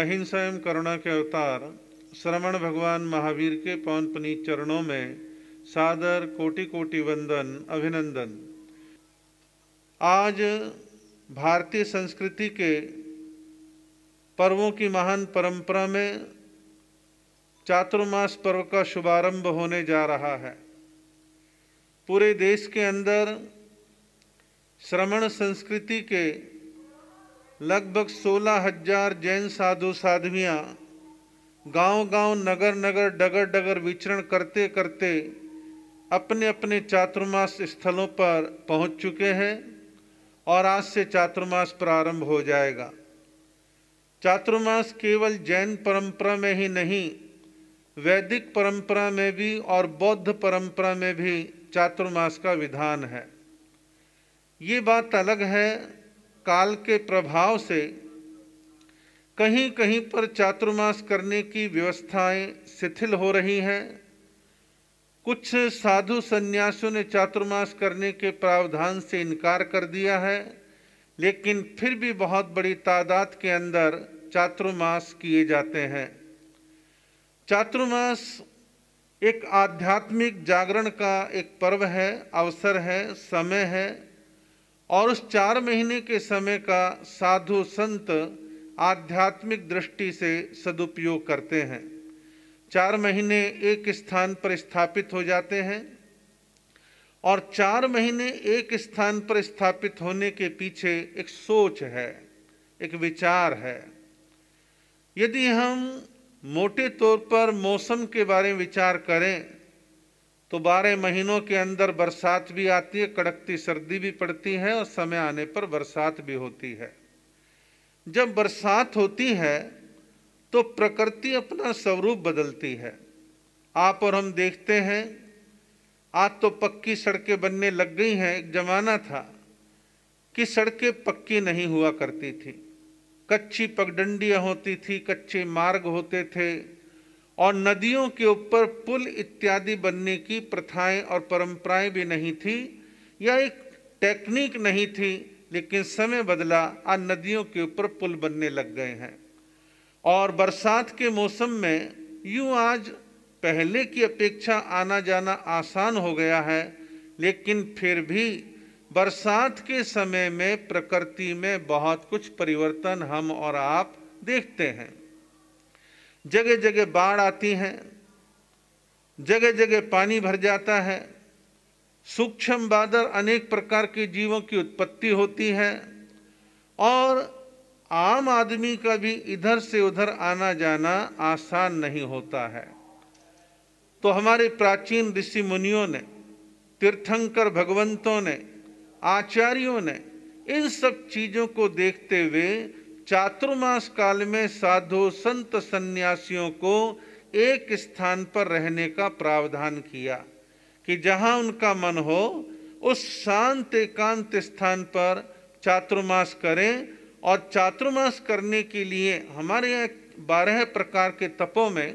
अहिंसा एवं करुणा के अवतार श्रवण भगवान महावीर के पवन पनी चरणों में सादर कोटि कोटि वंदन अभिनंदन आज भारतीय संस्कृति के पर्वों की महान परंपरा में चातुर्मास पर्व का शुभारंभ होने जा रहा है पूरे देश के अंदर श्रवण संस्कृति के लगभग सोलह हजार जैन साधु साध्वियाँ गांव-गांव, नगर-नगर डगर-डगर विचरण करते करते अपने अपने चातुर्मास स्थलों पर पहुंच चुके हैं और आज से चातुर्मास प्रारंभ हो जाएगा चातुर्मास केवल जैन परंपरा में ही नहीं वैदिक परंपरा में भी और बौद्ध परंपरा में भी चातुर्मास का विधान है ये बात अलग है काल के प्रभाव से कहीं कहीं पर चातुर्मास करने की व्यवस्थाएं शिथिल हो रही हैं कुछ साधु संन्यासियों ने चातुर्मास करने के प्रावधान से इनकार कर दिया है लेकिन फिर भी बहुत बड़ी तादाद के अंदर चातुर्मास किए जाते हैं चातुर्मास एक आध्यात्मिक जागरण का एक पर्व है अवसर है समय है और उस चार महीने के समय का साधु संत आध्यात्मिक दृष्टि से सदुपयोग करते हैं चार महीने एक स्थान पर स्थापित हो जाते हैं और चार महीने एक स्थान पर स्थापित होने के पीछे एक सोच है एक विचार है यदि हम मोटे तौर पर मौसम के बारे में विचार करें तो बारह महीनों के अंदर बरसात भी आती है कड़कती सर्दी भी पड़ती है और समय आने पर बरसात भी होती है जब बरसात होती है तो प्रकृति अपना स्वरूप बदलती है आप और हम देखते हैं आज तो पक्की सड़कें बनने लग गई हैं एक जमाना था कि सड़कें पक्की नहीं हुआ करती थी कच्ची पगडंडियाँ होती थी कच्चे मार्ग होते थे और नदियों के ऊपर पुल इत्यादि बनने की प्रथाएं और परंपराएं भी नहीं थी यह एक टेक्निक नहीं थी लेकिन समय बदला आज नदियों के ऊपर पुल बनने लग गए हैं और बरसात के मौसम में यूँ आज पहले की अपेक्षा आना जाना आसान हो गया है लेकिन फिर भी बरसात के समय में प्रकृति में बहुत कुछ परिवर्तन हम और आप देखते हैं जगह जगह बाढ़ आती हैं जगह जगह पानी भर जाता है सूक्ष्म बादल अनेक प्रकार के जीवों की उत्पत्ति होती है और आम आदमी का भी इधर से उधर आना जाना आसान नहीं होता है तो हमारे प्राचीन ऋषि मुनियों ने तीर्थंकर भगवंतों ने आचार्यों ने इन सब चीज़ों को देखते हुए चातुर्मास काल में साधु संत सन्यासियों को एक स्थान पर रहने का प्रावधान किया कि जहां उनका मन हो उस शांत एकांत स्थान पर चातुर्मास करें और चातुर्मास करने के लिए हमारे यहाँ बारह प्रकार के तपों में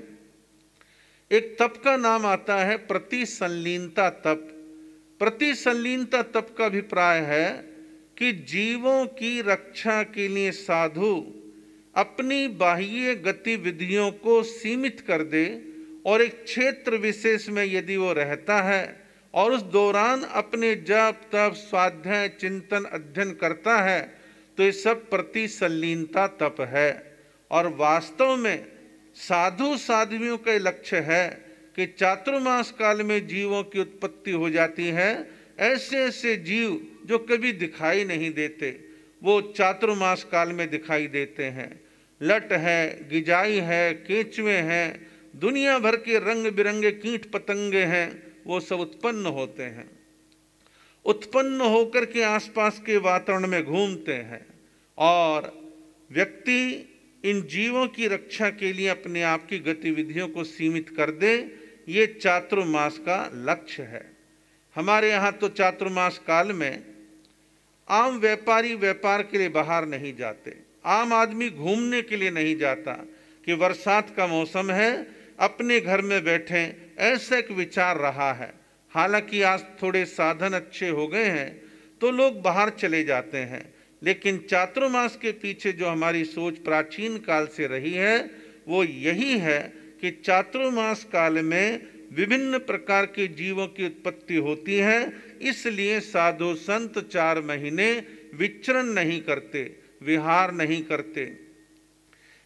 एक तप का नाम आता है प्रतिसंलीनता तप प्रतिसंलीनता तप का अभिप्राय है कि जीवों की रक्षा के लिए साधु अपनी बाह्य गतिविधियों को सीमित कर दे और एक क्षेत्र विशेष में यदि वो रहता है और उस दौरान अपने जप तप स्वाध्याय चिंतन अध्ययन करता है तो ये सब प्रति संलीनता तप है और वास्तव में साधु साधवियों का लक्ष्य है कि चातुर्मास काल में जीवों की उत्पत्ति हो जाती है ऐसे ऐसे जीव जो कभी दिखाई नहीं देते वो चातुर्मास काल में दिखाई देते हैं लट है गिजाई है केंचुए हैं दुनिया भर के रंग बिरंगे कीट पतंगे हैं वो सब उत्पन्न होते हैं उत्पन्न होकर के आसपास के वातावरण में घूमते हैं और व्यक्ति इन जीवों की रक्षा के लिए अपने आप की गतिविधियों को सीमित कर दे ये चातुर्मास का लक्ष्य है हमारे यहाँ तो चातुर्मास काल में आम व्यापारी व्यापार के लिए बाहर नहीं जाते आम आदमी घूमने के लिए नहीं जाता कि बरसात का मौसम है अपने घर में बैठे ऐसा एक विचार रहा है हालांकि आज थोड़े साधन अच्छे हो गए हैं तो लोग बाहर चले जाते हैं लेकिन चातुर्मास के पीछे जो हमारी सोच प्राचीन काल से रही है वो यही है कि चातुर्मास काल में विभिन्न प्रकार के जीवों की उत्पत्ति होती है इसलिए साधु संत चार महीने विचरण नहीं करते विहार नहीं करते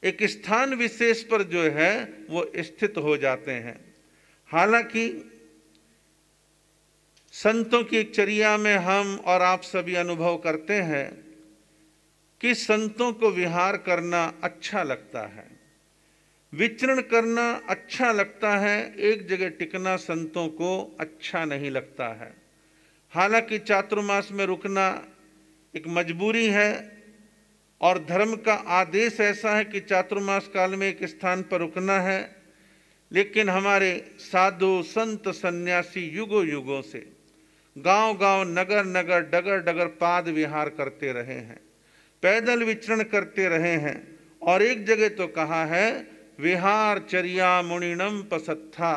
एक स्थान विशेष पर जो है वो स्थित हो जाते हैं हालांकि संतों की एक चर्या में हम और आप सभी अनुभव करते हैं कि संतों को विहार करना अच्छा लगता है विचरण करना अच्छा लगता है एक जगह टिकना संतों को अच्छा नहीं लगता है हालांकि चातुर्मास में रुकना एक मजबूरी है और धर्म का आदेश ऐसा है कि चातुर्मास काल में एक स्थान पर रुकना है लेकिन हमारे साधु संत सन्यासी युगों युगों से गांव गांव नगर नगर डगर डगर पाद विहार करते रहे हैं पैदल विचरण करते रहे हैं और एक जगह तो कहा है विहारचर्या मुनिणम पसत्था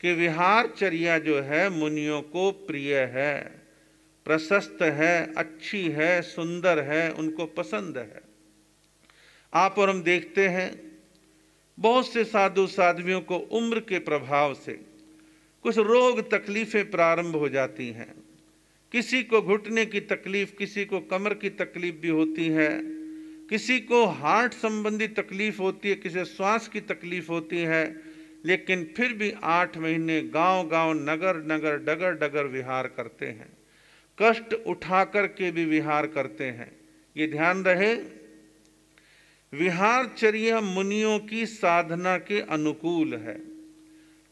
कि विहारचर्या जो है मुनियों को प्रिय है प्रशस्त है अच्छी है सुंदर है उनको पसंद है आप और हम देखते हैं बहुत से साधु साध्वियों को उम्र के प्रभाव से कुछ रोग तकलीफ़ें प्रारंभ हो जाती हैं किसी को घुटने की तकलीफ़ किसी को कमर की तकलीफ़ भी होती है किसी को हार्ट संबंधी तकलीफ होती है किसी श्वास की तकलीफ होती है लेकिन फिर भी आठ महीने गांव-गांव नगर नगर डगर डगर विहार करते हैं कष्ट उठा कर के भी विहार करते हैं ये ध्यान रहे विहारचर्या मुनियों की साधना के अनुकूल है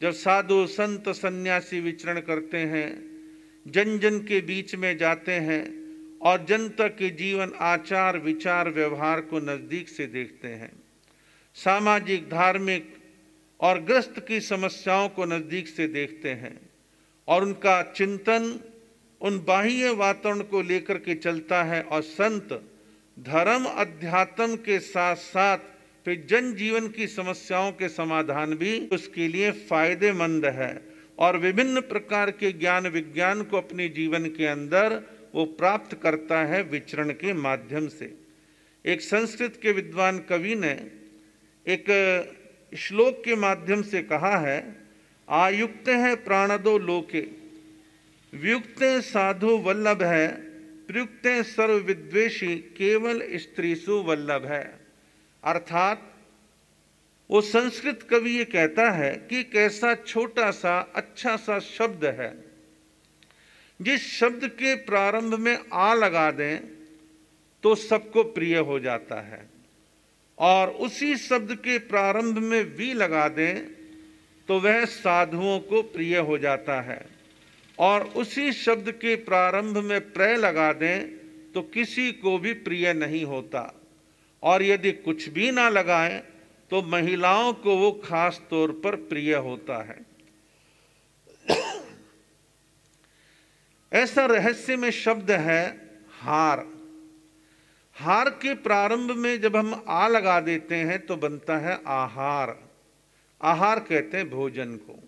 जब साधु संत सन्यासी विचरण करते हैं जन जन के बीच में जाते हैं और जनता के जीवन आचार विचार व्यवहार को नज़दीक से देखते हैं सामाजिक धार्मिक और ग्रस्त की समस्याओं को नज़दीक से देखते हैं और उनका चिंतन उन बाह्य वातावरण को लेकर के चलता है और संत धर्म अध्यात्म के साथ साथ फिर जन जीवन की समस्याओं के समाधान भी उसके लिए फायदेमंद है और विभिन्न प्रकार के ज्ञान विज्ञान को अपने जीवन के अंदर वो प्राप्त करता है विचरण के माध्यम से एक संस्कृत के विद्वान कवि ने एक श्लोक के माध्यम से कहा है आयुक्त है प्राणदो लोके व्युक्त साधु वल्लभ है प्रयुक्त सर्व विद्वेषी केवल स्त्रीसु वल्लभ है अर्थात वो संस्कृत कवि ये कहता है कि कैसा छोटा सा अच्छा सा शब्द है जिस शब्द के प्रारंभ में आ लगा दें तो सबको प्रिय हो जाता है और उसी शब्द के प्रारंभ में वी लगा दें तो वह साधुओं को प्रिय हो जाता है और उसी शब्द के प्रारंभ में प्रय लगा दें तो किसी को भी प्रिय नहीं होता और यदि कुछ भी ना लगाएं तो महिलाओं को वो खास तौर पर प्रिय होता है ऐसा रहस्य में शब्द है हार हार के प्रारंभ में जब हम आ लगा देते हैं तो बनता है आहार आहार कहते हैं भोजन को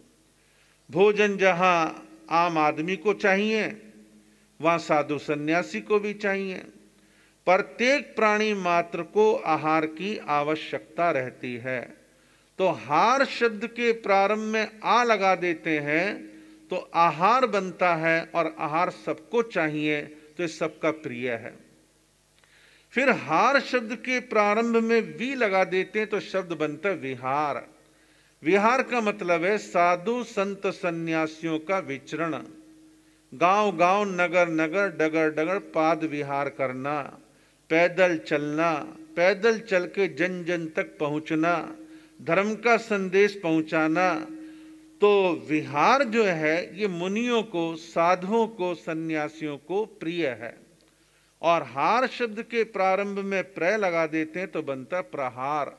भोजन जहां आम आदमी को चाहिए वहां साधु सन्यासी को भी चाहिए प्रत्येक प्राणी मात्र को आहार की आवश्यकता रहती है तो हार शब्द के प्रारंभ में आ लगा देते हैं तो आहार बनता है और आहार सबको चाहिए तो सबका प्रिय है फिर हार शब्द के प्रारंभ में वी लगा देते हैं तो शब्द बनता है विहार विहार का मतलब है साधु संत सन्यासियों का विचरण गांव गांव नगर नगर डगर डगर पाद विहार करना पैदल चलना पैदल चल के जन जन तक पहुंचना धर्म का संदेश पहुंचाना तो विहार जो है ये मुनियों को साधुओं को सन्यासियों को प्रिय है और हार शब्द के प्रारंभ में प्रय लगा देते हैं तो बनता प्रहार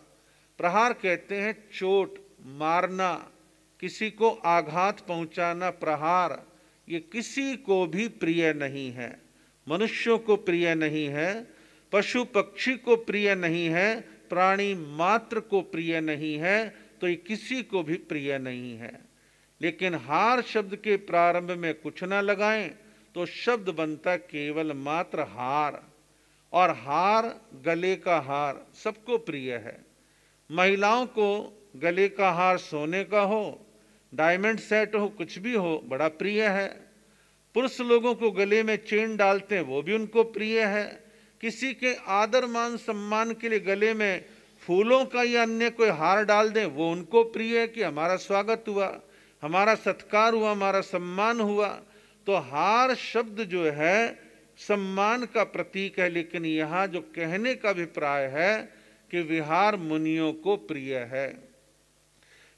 प्रहार कहते हैं चोट मारना किसी को आघात पहुंचाना प्रहार ये किसी को भी प्रिय नहीं है मनुष्यों को प्रिय नहीं है पशु पक्षी को प्रिय नहीं है प्राणी मात्र को प्रिय नहीं है तो ये किसी को भी प्रिय नहीं है लेकिन हार शब्द के प्रारंभ में कुछ ना लगाएं तो शब्द बनता केवल मात्र हार और हार गले का हार सबको प्रिय है महिलाओं को गले का हार सोने का हो डायमंड सेट हो कुछ भी हो बड़ा प्रिय है पुरुष लोगों को गले में चेन डालते हैं वो भी उनको प्रिय है किसी के आदर मान सम्मान के लिए गले में फूलों का या अन्य कोई हार डाल दें वो उनको प्रिय है कि हमारा स्वागत हुआ हमारा सत्कार हुआ हमारा सम्मान हुआ तो हार शब्द जो है सम्मान का प्रतीक है लेकिन यहाँ जो कहने का अभिप्राय है कि विहार मुनियों को प्रिय है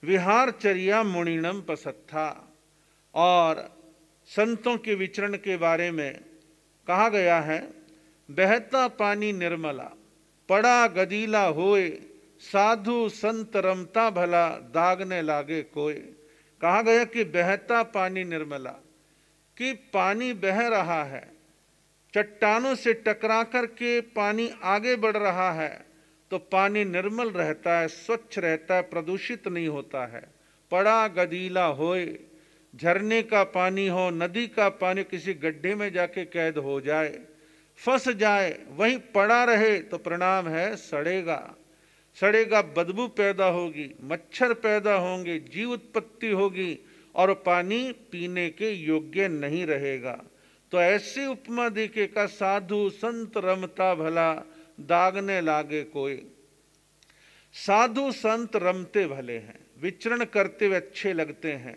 विहार चर्या मुणिनम पसत्था और संतों के विचरण के बारे में कहा गया है बहता पानी निर्मला पड़ा गदीला होए साधु संत रमता भला दागने लागे कोई कहा गया कि बहता पानी निर्मला कि पानी बह रहा है चट्टानों से टकरा कर के पानी आगे बढ़ रहा है तो पानी निर्मल रहता है स्वच्छ रहता है प्रदूषित नहीं होता है पड़ा गदीला होए झरने का पानी हो नदी का पानी किसी गड्ढे में जाके कैद हो जाए फंस जाए वहीं पड़ा रहे तो प्रणाम है सड़ेगा सड़ेगा बदबू पैदा होगी मच्छर पैदा होंगे जीव उत्पत्ति होगी और पानी पीने के योग्य नहीं रहेगा तो ऐसी उपमा दिखे का साधु संत रमता भला दागने लागे कोई साधु संत रमते भले हैं विचरण करते हुए अच्छे लगते हैं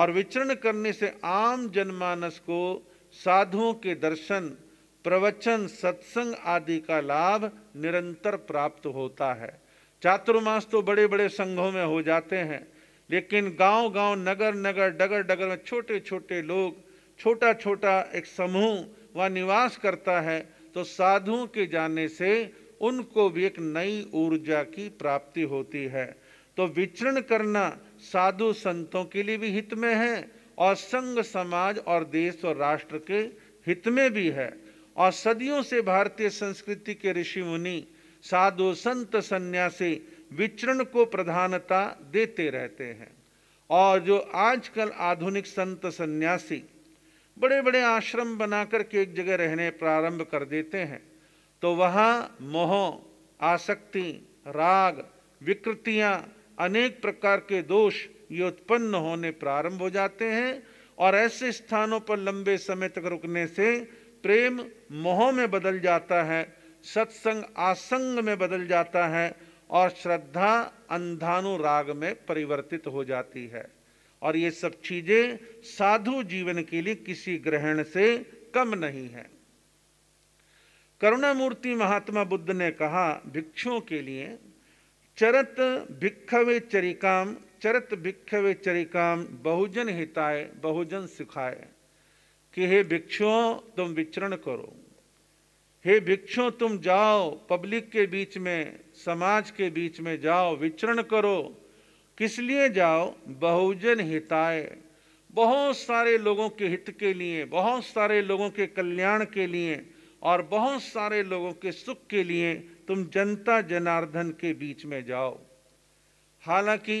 और विचरण करने से आम जनमानस को साधुओं के दर्शन प्रवचन सत्संग आदि का लाभ निरंतर प्राप्त होता है चातुर्मास तो बड़े बड़े संघों में हो जाते हैं लेकिन गांव गांव नगर नगर डगर डगर में छोटे छोटे लोग छोटा छोटा एक समूह व निवास करता है तो साधुओं के जाने से उनको भी एक नई ऊर्जा की प्राप्ति होती है तो विचरण करना साधु संतों के लिए भी हित में है और संघ समाज और देश और राष्ट्र के हित में भी है और सदियों से भारतीय संस्कृति के ऋषि मुनि साधु संत सन्यासी विचरण को प्रधानता देते रहते हैं और जो आजकल आधुनिक संत सन्यासी बड़े बड़े आश्रम बना के एक जगह रहने प्रारंभ कर देते हैं तो वहाँ मोह आसक्ति राग विकृतियाँ अनेक प्रकार के दोष ये उत्पन्न होने प्रारंभ हो जाते हैं और ऐसे स्थानों पर लंबे समय तक रुकने से प्रेम मोह में बदल जाता है सत्संग आसंग में बदल जाता है और श्रद्धा अंधानुराग में परिवर्तित हो जाती है और ये सब चीज़ें साधु जीवन के लिए किसी ग्रहण से कम नहीं है करुणामूर्ति महात्मा बुद्ध ने कहा भिक्षुओं के लिए चरत भिक्षवे चरिकाम चरत भिक्षवे चरिकाम बहुजन हिताय बहुजन सिखाए कि हे भिक्षुओं तुम विचरण करो हे भिक्षु तुम जाओ पब्लिक के बीच में समाज के बीच में जाओ विचरण करो किस लिए जाओ बहुजन हिताय बहुत सारे लोगों के हित के लिए बहुत सारे लोगों के कल्याण के लिए और बहुत सारे लोगों के सुख के लिए तुम जनता जनार्दन के बीच में जाओ हालांकि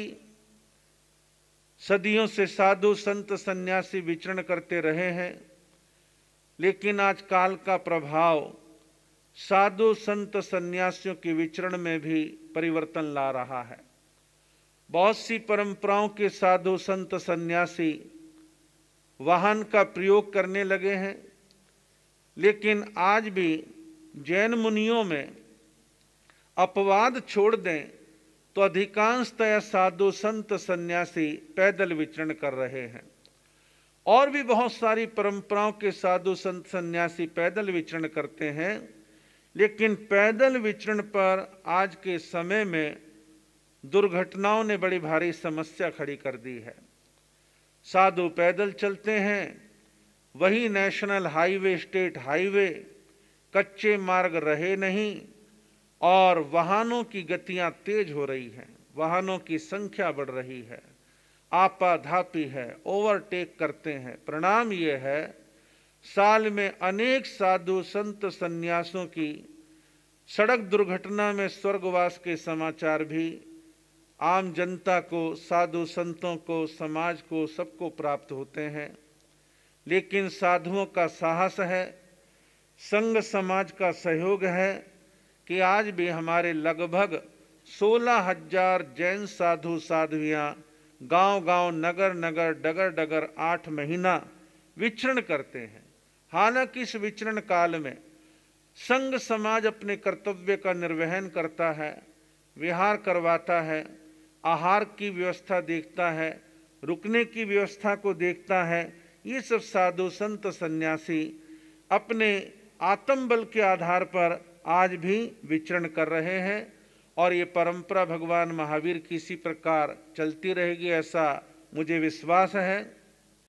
सदियों से साधु संत सन्यासी विचरण करते रहे हैं लेकिन आज काल का प्रभाव साधु संत सन्यासियों के विचरण में भी परिवर्तन ला रहा है बहुत सी परंपराओं के साधु संत सन्यासी वाहन का प्रयोग करने लगे हैं लेकिन आज भी जैन मुनियों में अपवाद छोड़ दें तो अधिकांशतः साधु संत सन्यासी पैदल विचरण कर रहे हैं और भी बहुत सारी परंपराओं के साधु संत सन्यासी पैदल विचरण करते हैं लेकिन पैदल विचरण पर आज के समय में दुर्घटनाओं ने बड़ी भारी समस्या खड़ी कर दी है साधु पैदल चलते हैं वही नेशनल हाईवे स्टेट हाईवे कच्चे मार्ग रहे नहीं और वाहनों की गतियां तेज हो रही हैं वाहनों की संख्या बढ़ रही है आपाधापी है ओवरटेक करते हैं परिणाम ये है साल में अनेक साधु संत सन्यासों की सड़क दुर्घटना में स्वर्गवास के समाचार भी आम जनता को साधु संतों को समाज को सबको प्राप्त होते हैं लेकिन साधुओं का साहस है संघ समाज का सहयोग है कि आज भी हमारे लगभग सोलह हजार जैन साधु साधवियाँ गांव-गांव नगर नगर डगर डगर आठ महीना विचरण करते हैं हालांकि इस विचरण काल में संघ समाज अपने कर्तव्य का निर्वहन करता है विहार करवाता है आहार की व्यवस्था देखता है रुकने की व्यवस्था को देखता है ये सब साधु संत सन्यासी अपने आत्मबल के आधार पर आज भी विचरण कर रहे हैं और ये परंपरा भगवान महावीर किसी प्रकार चलती रहेगी ऐसा मुझे विश्वास है